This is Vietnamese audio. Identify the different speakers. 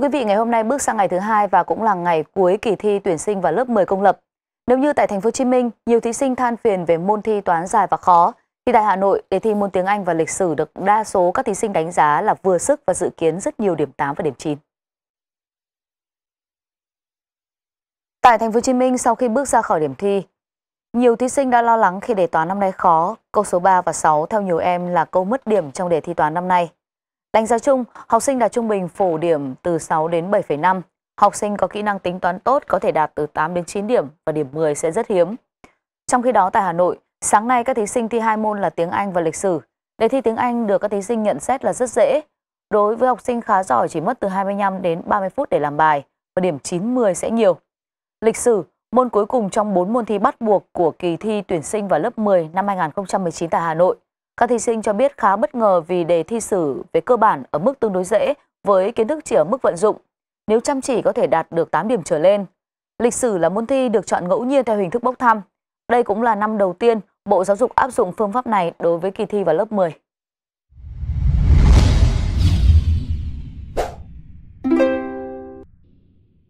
Speaker 1: Thưa quý vị, ngày hôm nay bước sang ngày thứ hai và cũng là ngày cuối kỳ thi tuyển sinh vào lớp 10 công lập. Nếu như tại thành phố Hồ Chí Minh, nhiều thí sinh than phiền về môn thi toán dài và khó, thì tại Hà Nội, đề thi môn tiếng Anh và lịch sử được đa số các thí sinh đánh giá là vừa sức và dự kiến rất nhiều điểm 8 và điểm 9. Tại thành phố Hồ Chí Minh, sau khi bước ra khỏi điểm thi, nhiều thí sinh đã lo lắng khi đề toán năm nay khó, câu số 3 và 6 theo nhiều em là câu mất điểm trong đề thi toán năm nay. Đánh giá chung, học sinh đạt trung bình phổ điểm từ 6 đến 7,5. Học sinh có kỹ năng tính toán tốt có thể đạt từ 8 đến 9 điểm và điểm 10 sẽ rất hiếm. Trong khi đó tại Hà Nội, sáng nay các thí sinh thi hai môn là tiếng Anh và lịch sử. Đề thi tiếng Anh được các thí sinh nhận xét là rất dễ. Đối với học sinh khá giỏi chỉ mất từ 25 đến 30 phút để làm bài và điểm 9-10 sẽ nhiều. Lịch sử, môn cuối cùng trong 4 môn thi bắt buộc của kỳ thi tuyển sinh vào lớp 10 năm 2019 tại Hà Nội. Các thí sinh cho biết khá bất ngờ vì đề thi sử về cơ bản ở mức tương đối dễ với kiến thức chỉ ở mức vận dụng. Nếu chăm chỉ có thể đạt được 8 điểm trở lên. Lịch sử là môn thi được chọn ngẫu nhiên theo hình thức bốc thăm. Đây cũng là năm đầu tiên Bộ Giáo dục áp dụng phương pháp này đối với kỳ thi vào lớp 10.